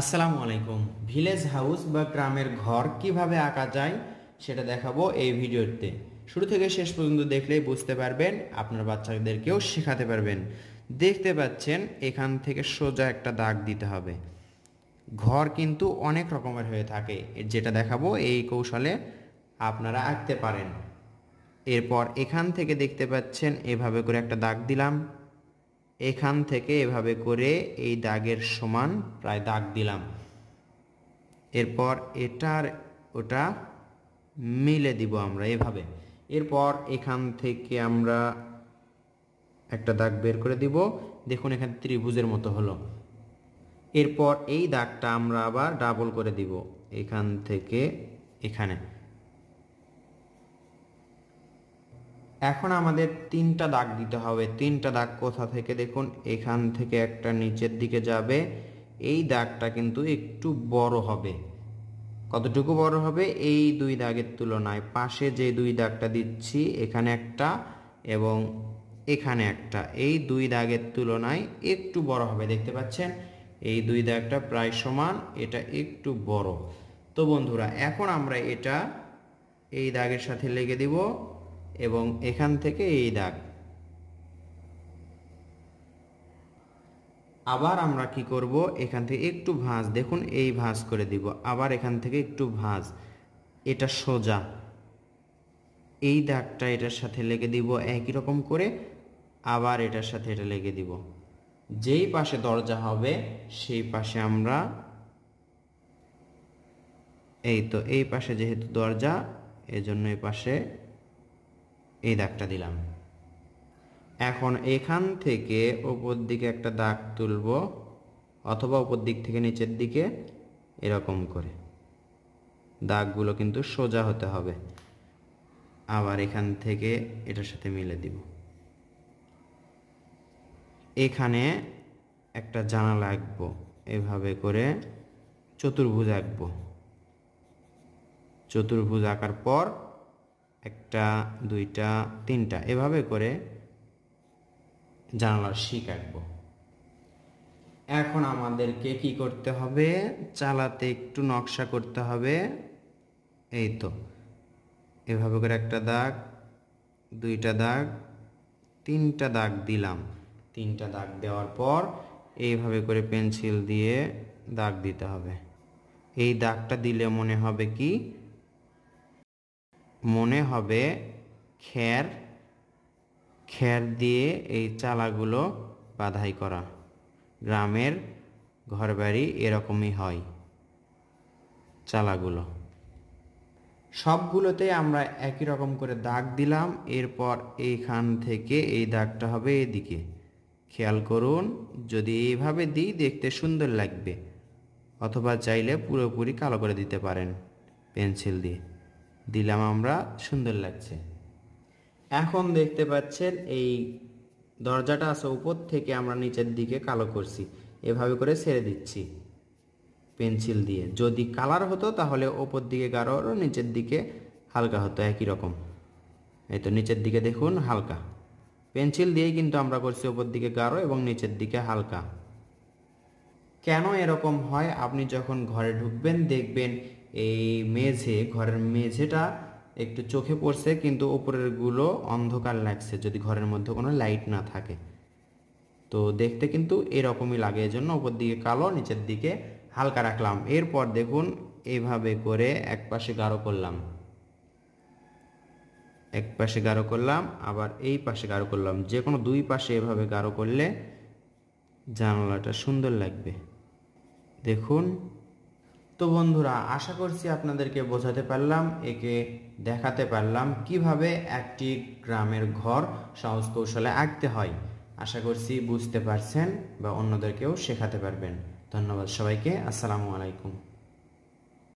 আসসালামু আলাইকুম village house বা গ্রামের ঘর কিভাবে আঁকা যায় সেটা দেখাবো এই ভিডিওতে শুরু থেকে শেষ পর্যন্ত দেখলেই বুঝতে পারবেন আপনার বাচ্চাদেরকেও শেখাতে পারবেন দেখতে পাচ্ছেন এখান থেকে সোজা একটা দাগ দিতে হবে ঘর কিন্তু অনেক রকমের হয়ে থাকে যেটা দেখাবো এই কৌশলে আপনারা আঁকতে পারেন এরপর এখান থেকে দেখতে পাচ্ছেন এভাবে করে একটা দাগ দিলাম এখান থেকে এভাবে করে এই দাগের সমান প্রায় দাগ দিলাম এরপর এটার ওটা মিলে দিব আমরা এভাবে এরপর এখান থেকে আমরা একটা দাগ বের করে দিব দেখুন এখানে ত্রিভুজের মতো হলো এরপর এই দাগটা আমরা আবার ডাবল করে দিব এখান থেকে এখানে এখন আমাদের তিনটা দাগ দিতে হবে তিনটা দাগ কোথা থেকে দেখুন এখান থেকে একটা নিচের দিকে যাবে এই দাগটা কিন্তু একটু বড় হবে কতটুকু বড় হবে এই দুই দাগের তুলনায় পাশে যে দুই দাগটা দিচ্ছি এখানে একটা এবং এখানে একটা এই দুই দাগের তুলনায় একটু বড় হবে দেখতে পাচ্ছেন এই দুই দাগটা প্রায় সমান এটা একটু বড় তো বন্ধুরা এখন আমরা এটা এই দাগের সাথে লেগে দিব এবং এখান থেকে এই দাগ আবার আমরা কি করব এখান থেকে একটু ভাঁজ দেখুন এই ভাঁজ করে দিব আবার এখান থেকে একটু ভাঁজ এটা সোজা এই দাগটা এটার সাথে লেগে দিব একই রকম করে আবার এটার সাথে এটা লেগে দিব যেই পাশে দরজা হবে সেই পাশে আমরা এই তো এই পাশে যেহেতু দরজা এজন্য এই পাশে এই দাগটা দিলাম এখন এখান থেকে ওপর দিকে একটা দাগ তুলব অথবা ওপর দিক থেকে নিচের দিকে এরকম করে দাগগুলো কিন্তু সোজা হতে হবে আবার এখান থেকে এটার সাথে মিলে দিব এখানে একটা জানালা আঁকবো এভাবে করে চতুর্ভুজ আঁকবো চতুর্ভুজ আঁকার পর একটা দুইটা তিনটা এভাবে করে জানালার শিক আঁকবো এখন আমাদেরকে কি করতে হবে চালাতে একটু নকশা করতে হবে এই তো এভাবে করে একটা দাগ দুইটা দাগ তিনটা দাগ দিলাম তিনটা দাগ দেওয়ার পর এইভাবে করে পেন্সিল দিয়ে দাগ দিতে হবে এই দাগটা দিলে মনে হবে কি মনে হবে খের খের দিয়ে এই চালাগুলো বাধাই করা গ্রামের ঘরবাড়ি এরকমই হয় চালাগুলো সবগুলোতে আমরা একই রকম করে দাগ দিলাম এরপর এইখান থেকে এই দাগটা হবে এদিকে খেয়াল করুন যদি এইভাবে দিই দেখতে সুন্দর লাগবে অথবা চাইলে পুরোপুরি কালো করে দিতে পারেন পেন্সিল দিয়ে দিলাম আমরা সুন্দর লাগছে এখন দেখতে পাচ্ছেন এই দরজাটা আছে উপর থেকে আমরা নিচের দিকে কালো করছি এভাবে করে ছেড়ে দিচ্ছি পেন্সিল দিয়ে যদি কালার হতো তাহলে ওপর দিকে গাঢ় হলো নিচের দিকে হালকা হতো একই রকম এই তো নিচের দিকে দেখুন হালকা পেন্সিল দিয়েই কিন্তু আমরা করছি ওপর দিকে গাঢ় এবং নিচের দিকে হালকা কেন এরকম হয় আপনি যখন ঘরে ঢুকবেন দেখবেন এই মেঝে ঘরের মেঝেটা একটু চোখে পড়ছে কিন্তু গুলো অন্ধকার লাগছে যদি ঘরের মধ্যে কোনো লাইট না থাকে তো দেখতে কিন্তু এরকমই লাগে এই জন্য উপর দিকে কালো নিচের দিকে হালকা রাখলাম এরপর দেখুন এভাবে করে এক পাশে গাঢ় করলাম এক পাশে গাঢ় করলাম আবার এই পাশে গাঢ় করলাম যে কোনো দুই পাশে এভাবে গাঢ় করলে জানালাটা সুন্দর লাগবে দেখুন তো বন্ধুরা আশা করছি আপনাদেরকে বোঝাতে পারলাম একে দেখাতে পারলাম কিভাবে একটি গ্রামের ঘর সহজ কৌশলে আঁকতে হয় আশা করছি বুঝতে পারছেন বা অন্যদেরকেও শেখাতে পারবেন ধন্যবাদ সবাইকে আসসালামু আলাইকুম